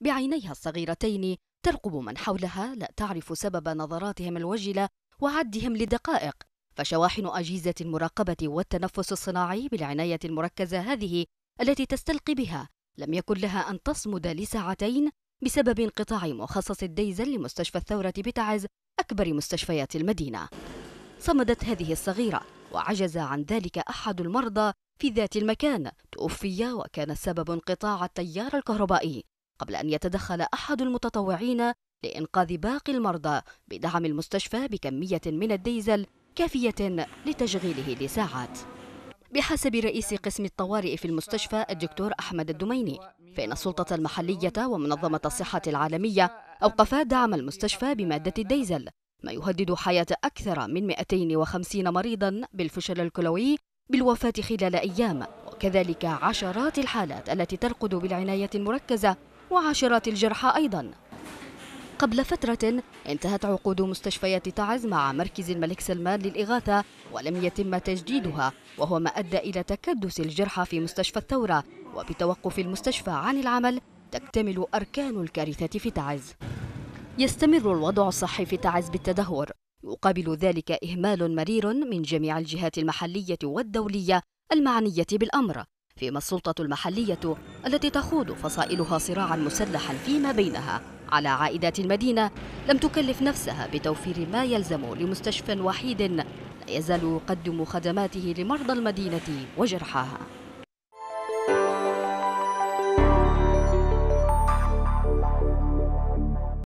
بعينيها الصغيرتين ترقب من حولها لا تعرف سبب نظراتهم الوجلة وعدهم لدقائق فشواحن أجهزة المراقبة والتنفس الصناعي بالعناية المركزة هذه التي تستلقي بها لم يكن لها أن تصمد لساعتين بسبب انقطاع مخصص الديزل لمستشفى الثورة بتعز أكبر مستشفيات المدينة صمدت هذه الصغيرة وعجز عن ذلك أحد المرضى في ذات المكان توفي وكان السبب انقطاع التيار الكهربائي قبل أن يتدخل أحد المتطوعين لإنقاذ باقي المرضى بدعم المستشفى بكمية من الديزل كافية لتشغيله لساعات بحسب رئيس قسم الطوارئ في المستشفى الدكتور أحمد الدميني فإن السلطة المحلية ومنظمة الصحة العالمية أوقفا دعم المستشفى بمادة الديزل ما يهدد حياة أكثر من 250 مريضا بالفشل الكلوي بالوفاة خلال أيام وكذلك عشرات الحالات التي ترقد بالعناية المركزة وعشرات الجرحى أيضا قبل فترة انتهت عقود مستشفيات تعز مع مركز الملك سلمان للإغاثة ولم يتم تجديدها وهو ما أدى إلى تكدس الجرحى في مستشفى الثورة وبتوقف المستشفى عن العمل تكتمل أركان الكارثة في تعز يستمر الوضع الصحي في تعز بالتدهور يقابل ذلك إهمال مرير من جميع الجهات المحلية والدولية المعنية بالأمر فيما السلطة المحلية التي تخوض فصائلها صراعا مسلحا فيما بينها على عائدات المدينة لم تكلف نفسها بتوفير ما يلزم لمستشفى وحيد لا يزال يقدم خدماته لمرضى المدينة وجرحاها